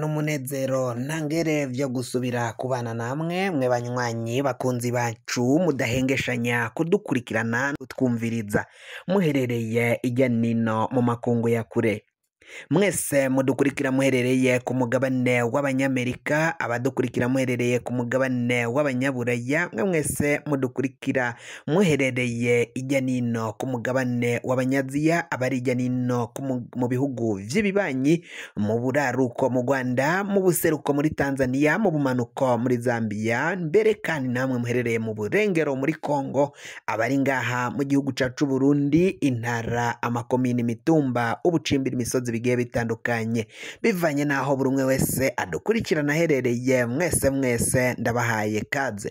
n'umunezero ntangere byo gusubira kubana namwe mwe banywanyi bakunzi bacu mudahengeshanya kudukurikirana twumviriza muherereye ijya nino mu makungu ya kure mwese mudukurikira muherereye ku mugabane w'abanyamerika abadukurikira muherereye ku mugabane w'abanyaburaya mwe mwese mudukurikira muherereye ijya n'ino ku mugabane w'abanyaziya abari ijya n'ino mu bihugu by'ibibanyi mu buraruko mu rwanda mu buseruko muri tanzania mu bumanuko muri zambia mbere kandi namwe muherereye mu burengero muri congo abari ngaha mu gihugu cyacu burundi intara amakomini imitumba ubucimbira imisozi bigiye bitandukanye bivanye n'aho buri umwe wese adukurikirana aherereye mwese mwese ndabahaye kaze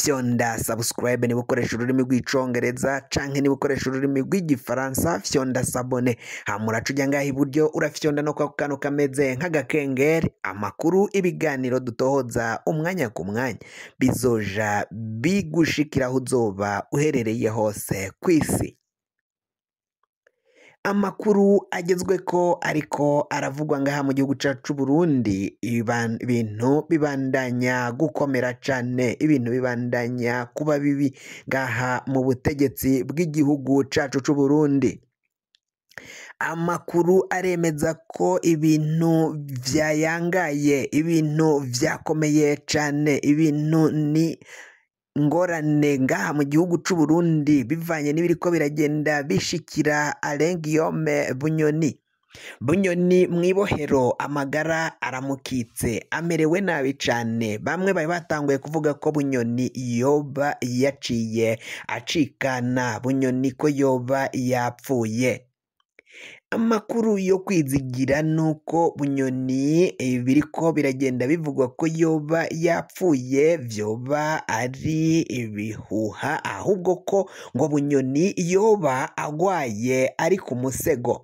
fyonda sabusikarayibe niba ukoresha ururimi rw'icyongereza cyangwa niba ukoresha ururimi rw'igifaransa fyonda sabone hamura ujya ngaho iburyo urafyonda no kwa kantu kameze nk'agakengeri amakuru ibiganiro dutohoza umwanya ku mwanya bizoja bigushikiraho uzoba uherereye hose ku isi Amakuru agezwe ko ariko aravugwa ngaha mu gihugu cacu cy'u Burundi ibintu bibandanya gukomera cane ibintu bibandanya kuba bibi ngaha mu butegetsi bw'igihugu cacu cy'u Burundi amakuru aremeza ko ibintu byayangaye ibintu byakomeye cane ibintu ni ngorane ngaha mu gihugu cy'u Burundi bivanye n'ibiri ko biragenda bishikira Alengiyome Bunyoni bunyoni mu ibohero amagara aramukitse amerewe nabi cyane bamwe bari batanguye kuvuga ko bunyoni yoba yaciye acikana bunyoni ko yoba yapfuye amakuru yo kwizigira ni uko bunyoni eh, ko biragenda bivugwa ko yoba yapfuye byoba ari ibihuha ahubwo ko ngo bunyoni yoba agwaye ari ku musego.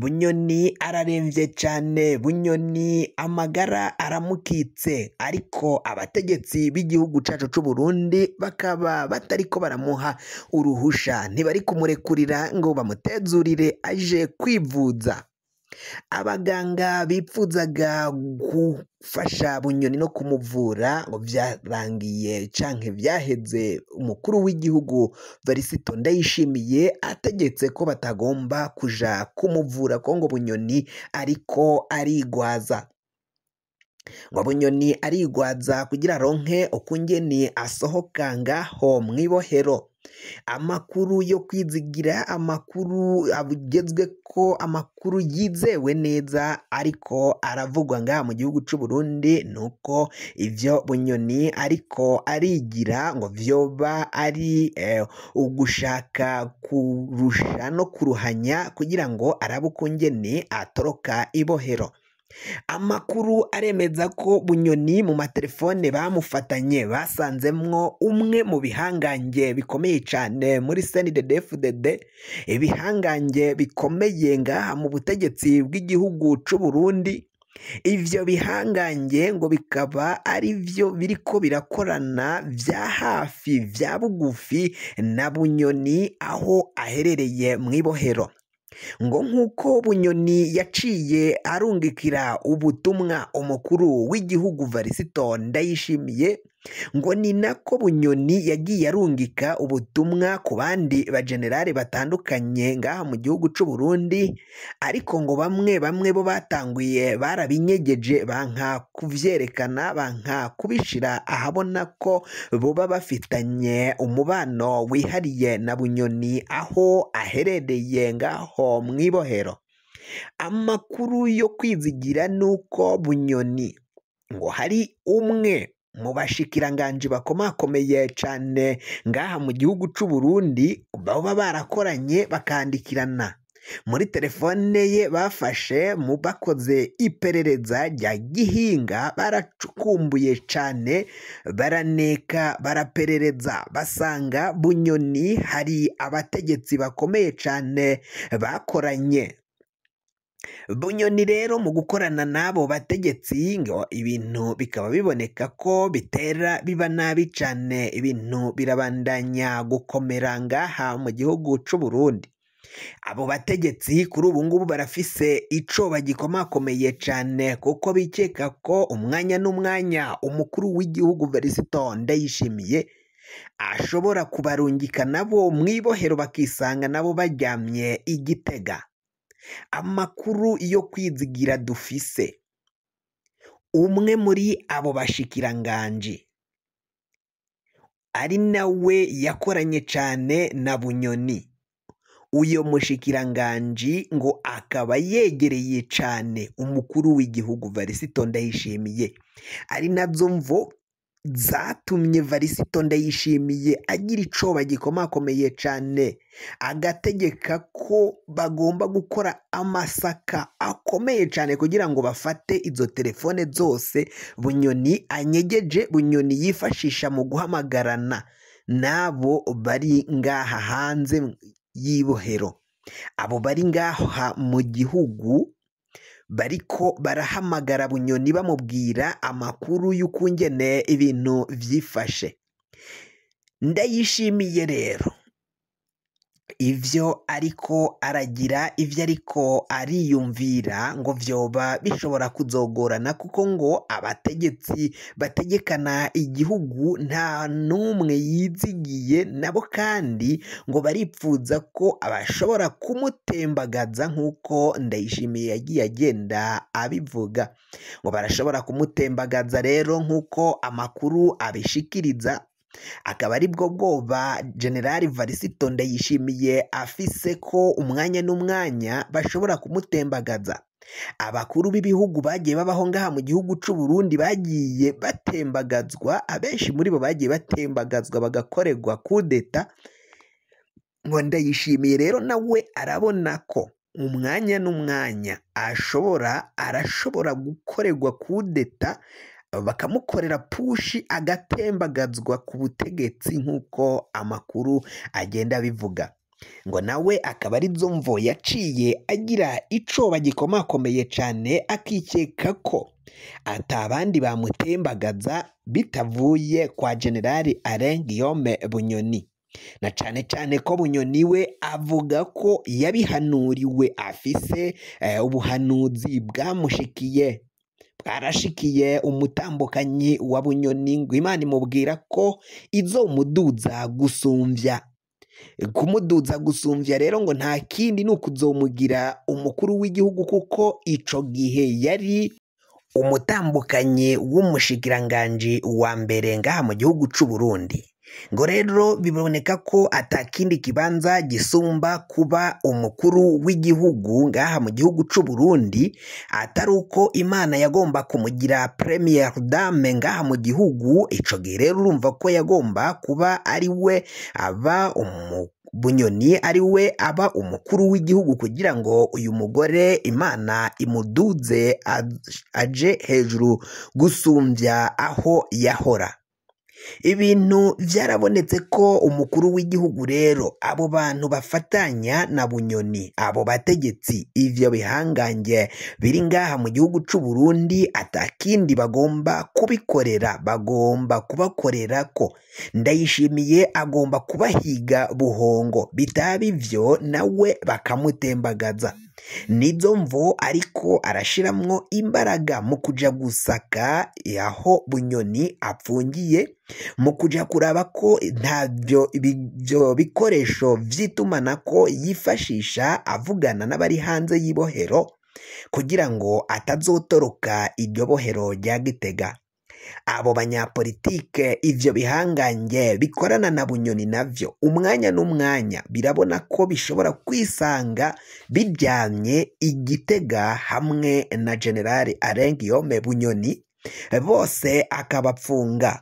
bunyoni ararembye cyane bunyoni amagara aramukitse ariko abategetsi b'igihugu cyacu cy'u Burundi bakaba batari ko baramuha uruhusha ntibari kumurekurira ngo bamutezurire aje kwivuza Abaganga bipfuzaga gufasha Bunyoni no kumuvura ngo byarangiye canke byaheze umukuru w'igihugu Varisito Ndayishimiye ategetse ko batagomba kuja kumuvura ko ngo Bunyoni ariko arigwaza. nyabunyoni arigwaza kugira aronke ukungene asohokangaho mu ibohero amakuru yo kwizigira amakuru ko amakuru yizewe neza ariko aravugwa ngaha mu gihugu cy'u Burundi nuko ibyo bunyoni ariko arigira ngo vyoba ari eh, ugushaka kurusha no kuruhanya kugira ngo arabe ukungene atoroka ibohero. amakuru aremeza ko bunyoni mu matelefone bamufatanye basanzemwo umwe mu bihangange bikomeye cyane muri senidedefudede ibihangange bikomeye ngaha mu butegetsi bw'igihugu cy'u Burundi ibyo bihangange ngo bikaba ari byo biri ko birakorana bya hafi bya bugufi na bunyoni aho aherereye mu ibohero ngo nk'uko bunyoni yaciye arungikira ubutumwa umukuru w'igihugu varisito ndayishimiye ngo ni nako bunyoni yagiye arungika ubutumwa ku bandi bajenerali batandukanye ngaha mu gihugu cy'u Burundi ariko ngo bamwe bamwe bo batanguye barabinyegeje banka kubyerekana banka kubishyira ahabona ko buba bafitanye umubano wihariye na bunyoni aho aherereye ngaho mu ibohero amakuru yo kwizigira ni uko bunyoni ngo hari umwe mu bashikiranganji bakomakomeye cane ngaha mu gihugu cy'u Burundi baba barakoranye bakandikirana muri telefone ye bafashe mu bakoze iperereza rya gihinga baracukumbuye cane baraneka baraperereza basanga bunyoni hari abategetsi bakomeye cane bakoranye bunyoni rero mu gukorana n'abo bategetsi ngo ibintu bikaba biboneka ko bitera biba nabi cyane ibintu birabandanya gukomera ngaha mu gihugu cy'u Burundi abo bategetsi kuri ubu ngubu barafise icyo bagikomakomeye cyane kuko bikeka ko umwanya n'umwanya umukuru w'igihugu verisito ndayishimiye ashobora kubarungika nabo mu ibohero bakisanga nabo baryamye igitega amakuru yo kwizigira dufise umwe muri abo bashikiranganji ari nawe yakoranye cyane na bunyoni uyu mushikiranganji ngo akaba yegereye cyane umukuru w'igihugu varisito ndayishimiye ari nazo mvo zatumye varisito ndayishimiye agira icoba gikomakomeye cyane agategeka ko bagomba gukora amasaka akomeye cane kugira ngo bafate izo telefone zose bunyoni anyegeje bunyoni yifashisha mu guhamagarana n'abo bari ngaha hanze y'ibohero abo bari ngaha mu gihugu bariko barahamagara bunyoni bamubwira amakuru y'ukungene ibintu vyifashe ndayishimiye rero ibyo ariko aragira ibyo ariko ariyumvira ngo vyoba bishobora kuzogorana kuko ngo abategetsi bategekana igihugu nta n'umwe yizigiye nabo kandi ngo baripfuza ko abashobora kumutembagaza nk'uko ndayishimiye yagiye agenda abivuga ngo barashobora kumutembagaza rero nk'uko amakuru abishikiriza akaba ari bwo bwoba generali varisito ndayishimiye afise ko umwanya n'umwanya bashobora kumutembagaza abakuru b'ibihugu bagiye babaho ngaha mu gihugu cy'u Burundi bagiye batembagazwa abenshi muri bo bagiye batembagazwa bagakorerwa kudeta ngo ndayishimiye rero nawe arabona ko umwanya n'umwanya ashobora arashobora gukorerwa kudeta bakamukorera pushi agatembagazwa ku butegetsi nk'uko amakuru agenda abivuga ngo nawe akaba ari mvo yaciye agira icoba gikomakomeye cyane akikeka ko abandi bamutembagaza bitavuye kwa generali Alain Guillaume bunyoni na cyane cyane ko bunyoni we avuga ko yabihanuriwe afise eh, ubuhanuzi bwamushikiye bwarashikiye umutambukanyi wa bunyoni ngo imana imubwira ko izo izomuduza gusumbya kumuduza gusumbya rero ngo nta kindi ni ukuzomugira umukuru w'igihugu kuko icyo gihe yari umutambukanyi w'umushikiranganji wa mbere ngaha mu gihugu cy'u Burundi ngo rero biboneka ko atakindi kibanza gisumba kuba umukuru w'igihugu ngaha mu gihugu cy'u Burundi atari uko imana yagomba kumugira premier dame ngaha mu gihugu icyo gihe rero urumva ko yagomba kuba ari we aba umukuru bunyoni ari we aba umukuru w'igihugu kugira ngo uyu mugore imana imuduze aje hejuru gusumbya aho yahora ibintu byarabonetse ko umukuru w'igihugu rero abo bantu bafatanya na bunyoni abo bategetsi ibyo bihangange biri ngaha mu gihugu cy'u Burundi atakindi bagomba kubikorera bagomba kubakorera ko ndayishimiye agomba kubahiga buhongo bitaba ibyo nawe bakamutembagaza nibyo mvo ariko arashiramwo imbaraga mu kujya gusaka aho bunyoni apfungiye mu kujya kuraba ko ntabyo bikoresho by'itumanaho yifashisha avugana n'abari hanze y'ibohero kugira ngo atazotoroka iryo bohero rya gitega abo banyapolitike ibyo bihangange bikorana na bunyoni nabyo umwanya n'umwanya birabona ko bishobora kwisanga biryamye igitega hamwe na generale arengiyome bunyoni bose akabapfunga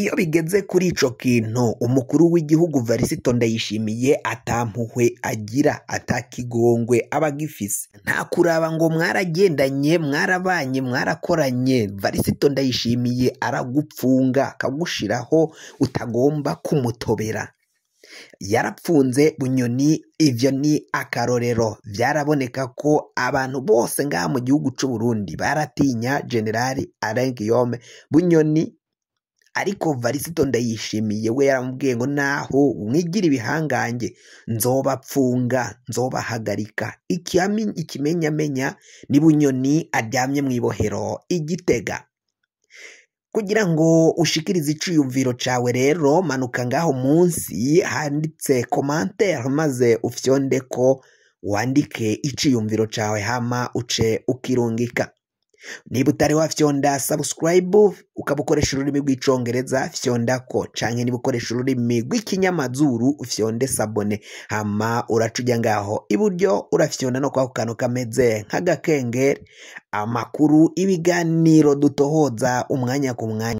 iyo bigeze kuri icyo kintu umukuru w'igihugu varisito ndayishimiye atampuhwe agira atakigongwe aba agifise nta kuraba ngo mwaragendanye mwarabanye mwarakoranye varisito ndayishimiye aragupfunga akagushiraho utagomba kumutobera yarapfunze bunyoni ibyo ni akarorero byaraboneka ko abantu bose ngaha mu gihugu cy'u Burundi baratinya generali arenga yome bunyoni ariko varisito ndayishimiye we yaramubwiye ngo naho mwigira ibihangange nzobapfunga nzobahagarika ikimenyamenya ni bunyoni aryamye mu ibohero igitega kugira ngo ushikirize icyiyumviro cyawe rero manuka ngaho munsi handitse komantere maze ufyonde ko wandike icyiyumviro cyawe hama uce ukirungika niba utariho fyonda sabusikarayibu ukaba ukoresha ururimi rw'icyongereza fyonda ko cyangwa niba ukoresha ururimi rw'ikinyamazuru fyonde sabone hama uraca ngaho iburyo urafyonda no kwa kantu kameze nk'agakengeri amakuru ibiganiro dutohoza umwanya ku mwanya